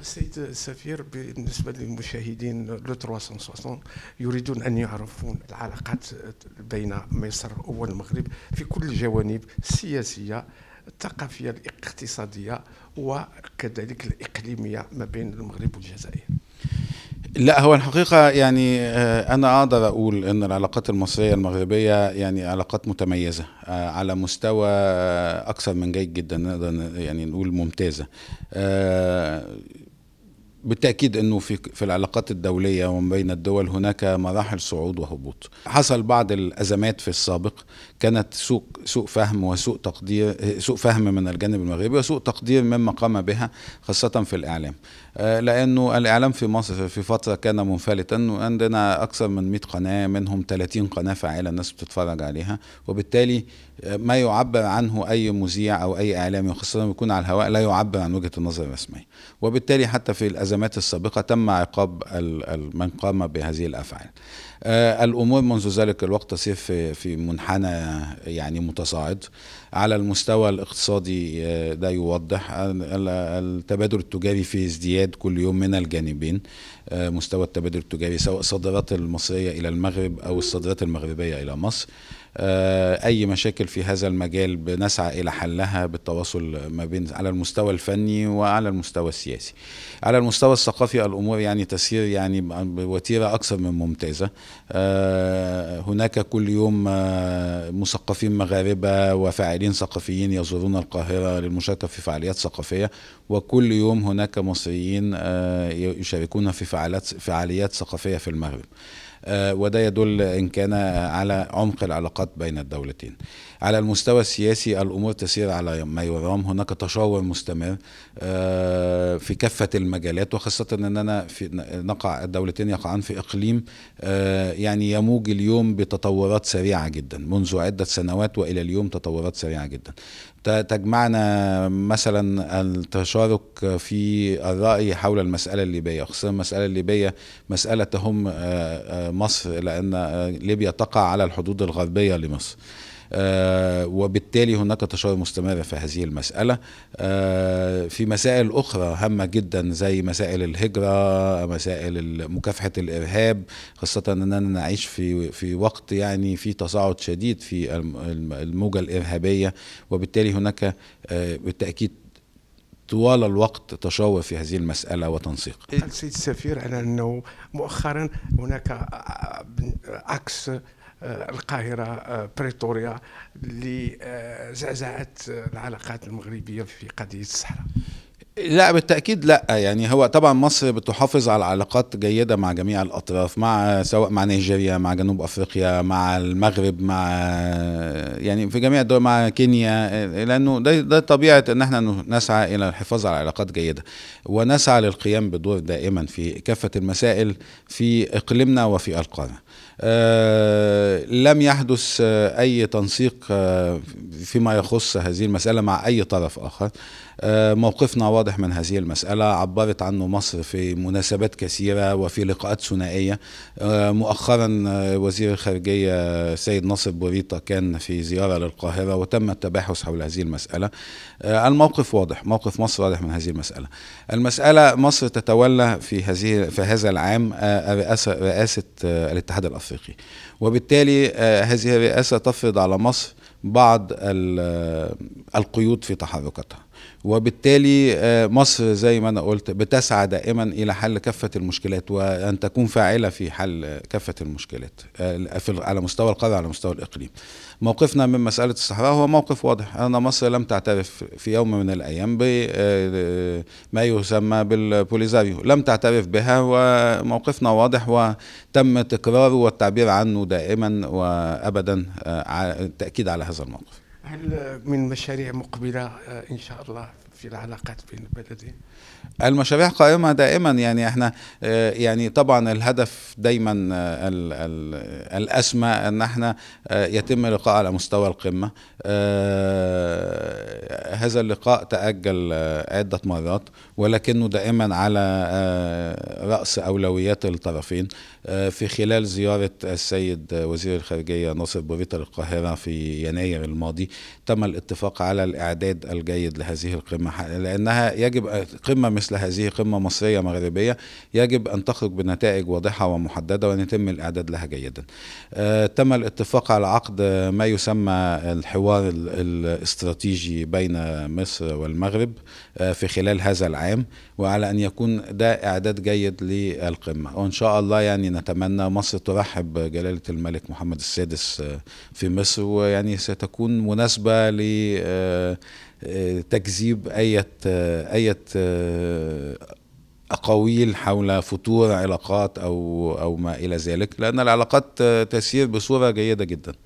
السيد سفير بالنسبه للمشاهدين لو 360 يريدون ان يعرفون العلاقات بين مصر والمغرب في كل الجوانب السياسيه الثقافيه الاقتصاديه وكذلك الاقليميه ما بين المغرب والجزائر لا هو الحقيقة يعني آه، أنا أقدر أقول أن العلاقات المصرية المغربية يعني علاقات متميزة آه، على مستوى آه، أكثر من جيد جدا نقدر يعني نقول ممتازة بالتأكيد أنه في, في العلاقات الدولية وما بين الدول هناك مراحل صعود وهبوط حصل بعض الأزمات في السابق كانت سوء, سوء فهم وسوء تقدير سوء فهم من الجانب المغربي وسوء تقدير مما قام بها خاصة في الإعلام آه، لأنه الإعلام في مصر في فترة كان منفلتا وعندنا أكثر من 100 قناة منهم 30 قناة فعالة الناس بتتفرج عليها وبالتالي ما يعبر عنه اي مذيع او اي اعلامي وخاصه يكون على الهواء لا يعبر عن وجهه النظر الرسميه وبالتالي حتى في الازمات السابقه تم عقاب من قام بهذه الافعال آه، الامور منذ ذلك الوقت تسير في منحنى يعني متصاعد على المستوى الاقتصادي ده آه، يوضح التبادل التجاري في ازدياد كل يوم من الجانبين آه، مستوى التبادل التجاري سواء الصادرات المصريه الى المغرب او الصادرات المغربيه الى مصر آه، اي مشاكل في هذا المجال بنسعى الى حلها بالتواصل ما بين على المستوى الفني وعلى المستوى السياسي على المستوى الثقافي الامور يعني تسير يعني بوتيره اكثر من ممتازه آه، هناك كل يوم آه، مثقفين مغاربه وفاعلين ثقافيين يزورون القاهره للمشاركه في فعاليات ثقافيه وكل يوم هناك مصريين يشاركون في فعاليات ثقافيه في المغرب آه، وده يدل إن كان على عمق العلاقات بين الدولتين على المستوى السياسي الأمور تسير على ما يرام هناك تشاور مستمر آه، في كافة المجالات وخاصة أننا في نقع الدولتين يقعان في إقليم آه، يعني يموج اليوم بتطورات سريعة جدا منذ عدة سنوات وإلى اليوم تطورات سريعة جدا تجمعنا مثلا التشارك في الرأي حول المسألة الليبية خصوصا المسألة الليبية مسألة تهم آه، آه، مصر لأن آه، ليبيا تقع على الحدود الغربية لمصر آه، وبالتالي هناك تشاور مستمر في هذه المسألة آه، في مسائل أخرى هامة جدا زي مسائل الهجرة مسائل مكافحة الإرهاب خاصة أننا نعيش في في وقت يعني في تصاعد شديد في الموجة الإرهابية وبالتالي هناك آه، بالتأكيد طوال الوقت تشاور في هذه المسألة وتنسيق السيد السفير على أنه مؤخرا هناك عكس آه، القاهرة آه، بريتوريا لزعزعة العلاقات المغربية في قضية الصحراء لا بالتاكيد لا يعني هو طبعا مصر بتحافظ على علاقات جيده مع جميع الاطراف مع سواء مع نيجيريا مع جنوب افريقيا مع المغرب مع يعني في جميع الدول مع كينيا لانه ده ده طبيعه ان احنا نسعى الى الحفاظ على علاقات جيده ونسعى للقيام بدور دائما في كافه المسائل في اقليمنا وفي القاره. أه لم يحدث اي تنسيق آه، فيما يخص هذه المساله مع اي طرف اخر. آه، موقفنا واضح من هذه المسألة عبرت عنه مصر في مناسبات كثيرة وفي لقاءات ثنائية آه، مؤخرا آه، وزير الخارجية السيد ناصر بوريطة كان في زيارة للقاهرة وتم التباحث حول هذه المسألة الموقف واضح موقف مصر واضح من هذه المسألة المسألة مصر تتولى في هذه في هذا العام رئاسة, رئاسة الاتحاد الأفريقي وبالتالي هذه الرئاسة تفرض على مصر بعض القيود في تحركاتها وبالتالي آه، مصر زي ما أنا قلت بتسعى دائما إلى حل كافة المشكلات وأن تكون فاعلة في حل كافة المشكلات آه، على مستوى القارة على مستوى الإقليم موقفنا من مسألة الصحراء هو موقف واضح أن مصر لم تعترف في يوم من الأيام بما آه، يسمى بالبوليزاريو لم تعترف بها وموقفنا واضح وتم تكراره والتعبير عنه دائما وأبدا التأكيد على هذا الموقف هل من مشاريع مقبله آه، ان شاء الله في العلاقات بين البلدين المشاريع قائمة دائما يعني احنا آه، يعني طبعا الهدف دايما آه، الأسمى أن احنا آه، يتم لقاء على مستوى القمة هذا اللقاء تأجل عدة مرات ولكنه دائما على رأس أولويات الطرفين في خلال زيارة السيد وزير الخارجية ناصر بوريتا للقاهرة في يناير الماضي تم الاتفاق على الإعداد الجيد لهذه القمة القمه لأنها يجب قمة مثل هذه قمة مصرية مغربية يجب أن تخرج بنتائج واضحة ومحددة وأن يتم الإعداد لها جيدا آه، تم الاتفاق على عقد ما يسمى الحوار الاستراتيجي بين مصر والمغرب آه، في خلال هذا العام وعلى أن يكون ده إعداد جيد للقمة وإن شاء الله يعني نتمنى مصر ترحب جلالة الملك محمد السادس آه، في مصر ويعني ستكون مناسبة ل تكذيب أي أي أقاويل حول فتور علاقات أو أو ما إلى ذلك لأن العلاقات تسير بصورة جيدة جدا